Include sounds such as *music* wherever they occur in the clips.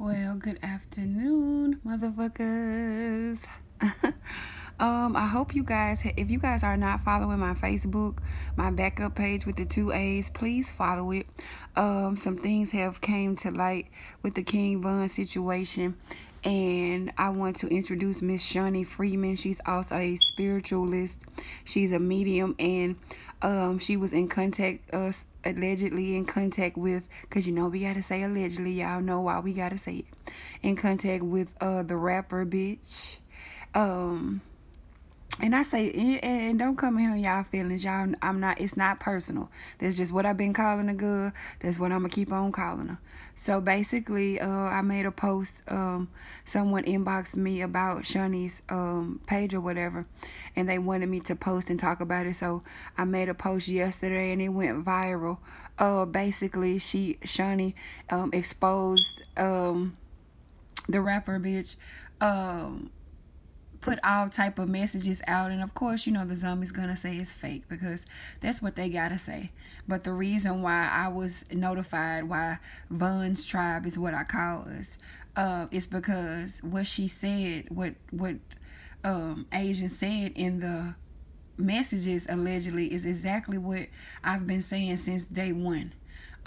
Well, good afternoon, motherfuckers. *laughs* um, I hope you guys, if you guys are not following my Facebook, my backup page with the two A's, please follow it. Um, some things have came to light with the King Von situation. And I want to introduce Miss Shawnee Freeman. She's also a spiritualist. She's a medium and um, she was in contact us allegedly in contact with, because you know we got to say allegedly, y'all know why we got to say it, in contact with uh, the rapper bitch. Um, and I say, and, and don't come in y'all feelings, y'all. I'm not. It's not personal. That's just what I've been calling a good. That's what I'm gonna keep on calling her. So basically, uh, I made a post. Um, someone inboxed me about Shani's um page or whatever, and they wanted me to post and talk about it. So I made a post yesterday, and it went viral. Uh, basically, she Shani um exposed um the rapper bitch um put all type of messages out and of course you know the zombie's gonna say it's fake because that's what they gotta say but the reason why i was notified why Vun's tribe is what i call us uh, is because what she said what what um, asian said in the messages allegedly is exactly what i've been saying since day one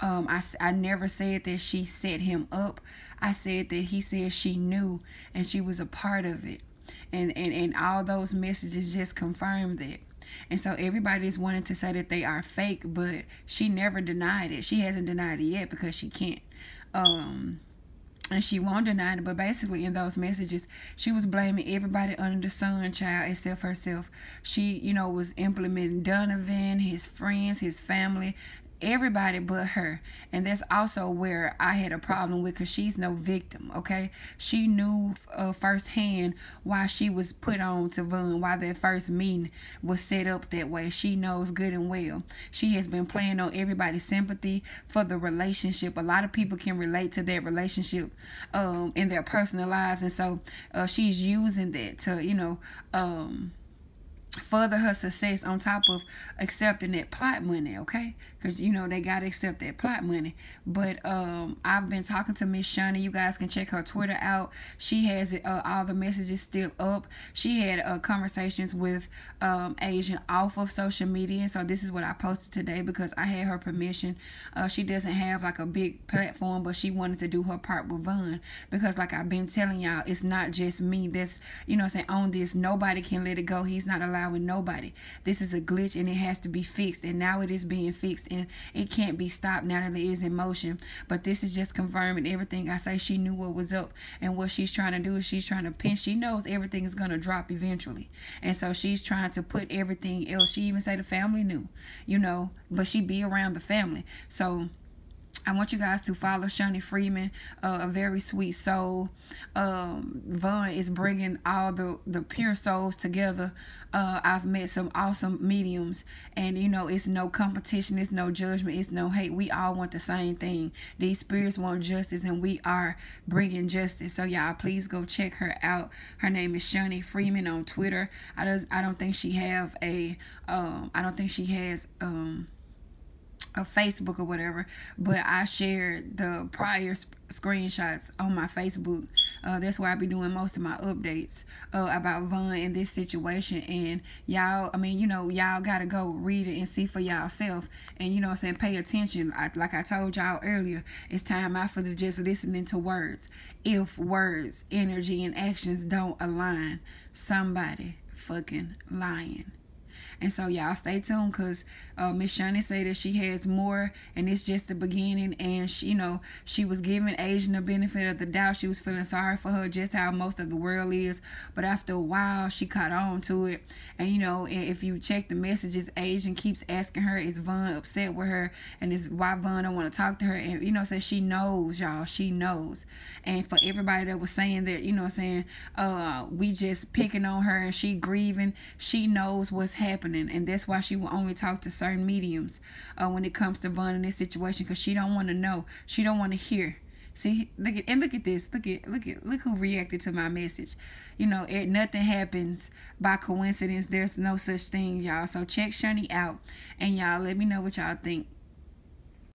um, I, I never said that she set him up. I said that he said she knew and she was a part of it and and and all those messages just confirmed that and so everybody's wanting to say that they are fake but she never denied it she hasn't denied it yet because she can't um and she won't deny it but basically in those messages she was blaming everybody under the sun child except herself she you know was implementing donovan his friends his family everybody but her. And that's also where I had a problem with because she's no victim, okay? She knew uh, firsthand why she was put on to Vaughn, why that first meeting was set up that way. She knows good and well. She has been playing on everybody's sympathy for the relationship. A lot of people can relate to that relationship um, in their personal lives. And so uh, she's using that to, you know, um, further her success on top of accepting that plot money okay because you know they got to accept that plot money but um i've been talking to miss shawnee you guys can check her twitter out she has it uh, all the messages still up she had uh, conversations with um asian off of social media and so this is what i posted today because i had her permission uh she doesn't have like a big platform but she wanted to do her part with vaughn because like i've been telling y'all it's not just me that's you know saying on this nobody can let it go he's not allowed with nobody. This is a glitch and it has to be fixed. And now it is being fixed and it can't be stopped now that it is in motion. But this is just confirming everything I say. She knew what was up and what she's trying to do is she's trying to pin. She knows everything is going to drop eventually. And so she's trying to put everything else. She even say the family knew, you know, but she be around the family. So I want you guys to follow Shani Freeman, uh, a very sweet soul. Um, Vaughn is bringing all the, the pure souls together. Uh, I've met some awesome mediums, and you know, it's no competition, it's no judgment, it's no hate. We all want the same thing. These spirits want justice, and we are bringing justice. So, y'all, please go check her out. Her name is Shani Freeman on Twitter. I, does, I don't think she have a, um, I don't think she has, um, a Facebook or whatever, but I shared the prior screenshots on my Facebook. Uh, that's where I be doing most of my updates uh, about Vaughn and this situation. And y'all, I mean, you know, y'all got to go read it and see for y'allself. And, you know I'm saying, pay attention. I, like I told y'all earlier, it's time out for the just listening to words. If words, energy, and actions don't align, somebody fucking lying. And so y'all stay tuned because uh, Miss Shannon say that she has more and it's just the beginning. And she, you know, she was giving Asian the benefit of the doubt. She was feeling sorry for her, just how most of the world is. But after a while, she caught on to it. And you know, if you check the messages, Asian keeps asking her, is Von upset with her? And is why Von don't want to talk to her? And you know, says so she knows, y'all. She knows. And for everybody that was saying that, you know, saying uh, we just picking on her and she grieving, she knows what's happening and that's why she will only talk to certain mediums uh, when it comes to Vaughn in this situation because she don't want to know she don't want to hear see look at and look at this look at look at look who reacted to my message you know it nothing happens by coincidence there's no such thing y'all so check shani out and y'all let me know what y'all think